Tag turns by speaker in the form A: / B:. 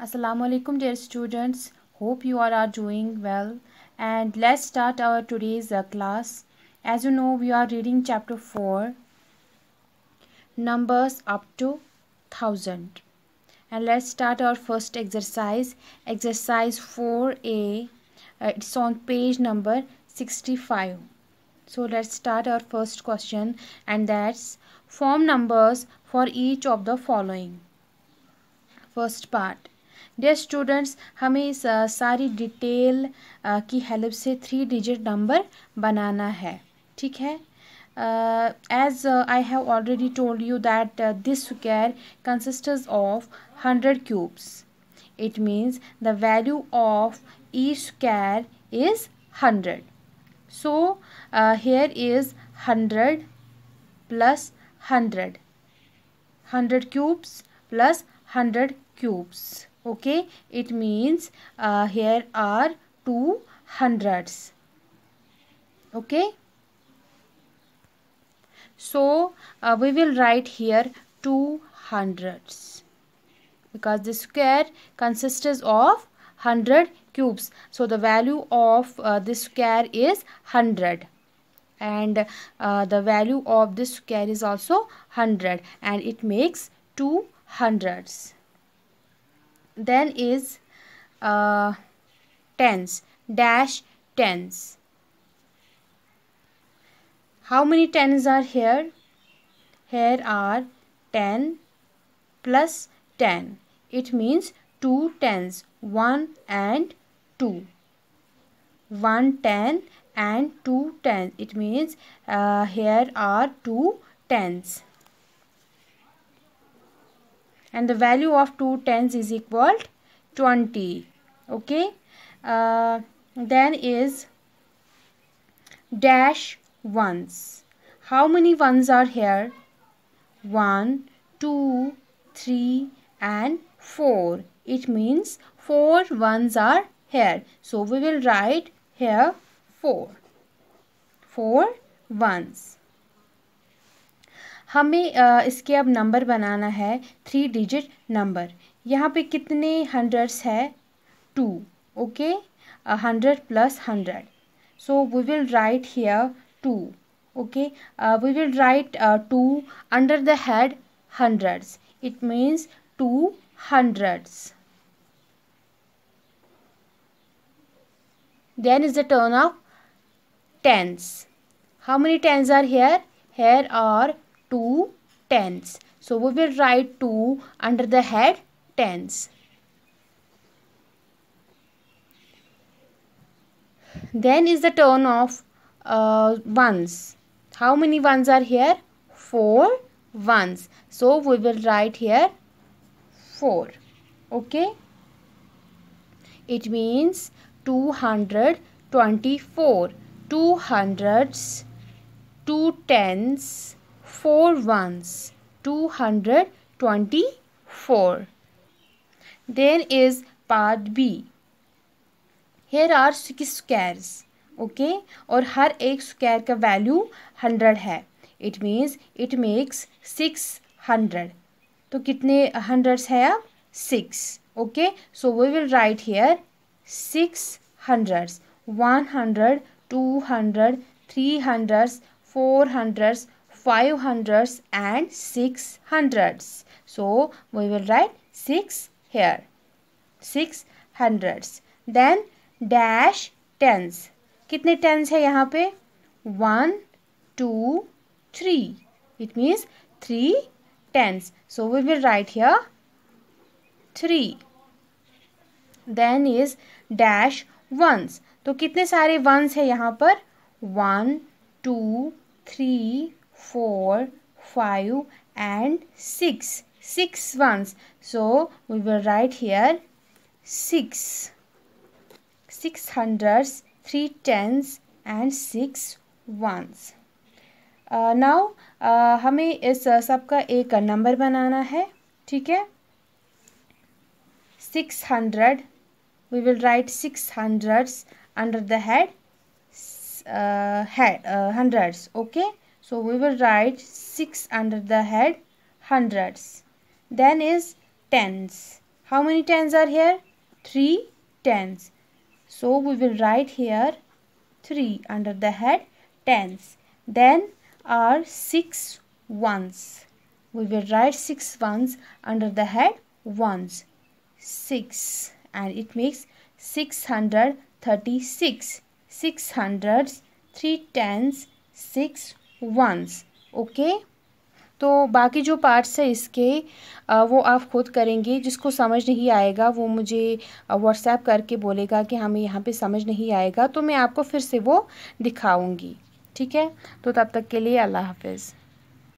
A: Assalamualaikum dear students hope you all are doing well and let's start our today's uh, class as you know we are reading chapter 4 numbers up to 1000 and let's start our first exercise exercise 4a uh, it's on page number 65 so let's start our first question and that's form numbers for each of the following first part dear students हमें इस सारी detail की help से three digit number बनाना है ठीक है as I have already told you that this square consist of hundred cubes it means the value of E square is hundred so here is hundred plus hundred hundred cubes plus hundred cubes okay it means uh, here are two hundreds okay so uh, we will write here two hundreds because the square consists of 100 cubes so the value of uh, this square is 100 and uh, the value of this square is also 100 and it makes two hundreds then is uh, tens dash tens how many tens are here here are 10 plus 10 it means two tens 1 and 2 One ten and two tens. it means uh, here are two tens and the value of 2 tens is equal 20 okay uh, then is dash ones how many ones are here One, two, three, and 4 it means 4 ones are here so we will write here 4 4 ones हमें इसके अब number बनाना है three digit number यहाँ पे कितने hundreds है two okay hundred plus hundred so we will write here two okay we will write two under the head hundreds it means two hundreds then is the turn of tens how many tens are here here are two tens. So we will write 2 under the head tens. Then is the turn of uh, ones. How many ones are here? 4 ones. So we will write here 4. Okay. It means 224. Two hundreds, two tens, four ones, four Then is part B. Here are six squares. Okay okay? और हर एक square का value hundred है it means it makes six hundred तो कितने hundreds है अब six okay so we will write here six hundreds one hundred two hundred three hundreds four hundreds five hundreds and six hundreds. So we will write six here. Six hundreds. Then dash tens. कितने tens है यहाँ पे? One, two, three. It means three tens. So we will write here three. Then is dash ones. तो कितने सारे ones है यहाँ पर? One, two, three, four, five, and six. Six ones. So we will write here six. Six hundreds, three tens, and six ones. Uh, now, uh, हमें इस uh, सब का एक नंबर बनाना है, ठीक है? Six hundred, we will write six hundreds under the head, uh, head uh, hundreds, okay? So we will write 6 under the head hundreds. Then is tens. How many tens are here? 3 tens. So we will write here 3 under the head tens. Then are 6 ones. We will write 6 ones under the head ones. 6 and it makes 636. 6 hundreds, 3 tens, 6 ones okay तो बाकी जो parts है इसके वो आप खुद करेंगे जिसको समझ नहीं आएगा वो मुझे व्हाट्सएप करके बोलेगा कि हमें यहाँ पे समझ नहीं आएगा तो मैं आपको फिर से वो दिखाऊंगी ठीक है तो तब तक के लिए अल्लाह हाफिज़